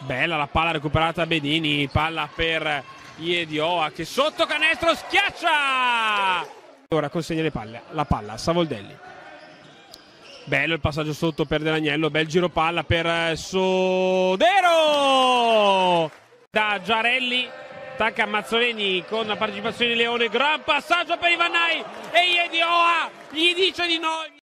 Bella la palla recuperata da Bedini, palla per Iedioa che sotto canestro schiaccia! Ora consegna le palle, la palla a Savoldelli. Bello il passaggio sotto per Dell'Agnello, bel giro palla per Sodero! Da Giarelli, attacca Mazzoleni con la partecipazione di Leone, gran passaggio per Ivannai e Iedioa gli dice di no!